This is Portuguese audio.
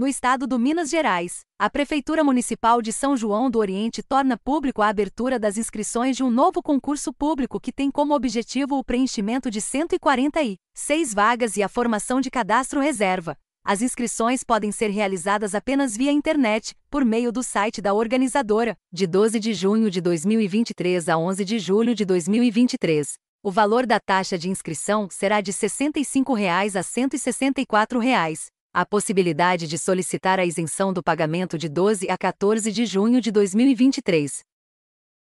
No estado do Minas Gerais, a Prefeitura Municipal de São João do Oriente torna público a abertura das inscrições de um novo concurso público que tem como objetivo o preenchimento de 146 vagas e a formação de cadastro reserva. As inscrições podem ser realizadas apenas via internet, por meio do site da organizadora, de 12 de junho de 2023 a 11 de julho de 2023. O valor da taxa de inscrição será de R$ 65 reais a R$ 164. Reais a possibilidade de solicitar a isenção do pagamento de 12 a 14 de junho de 2023,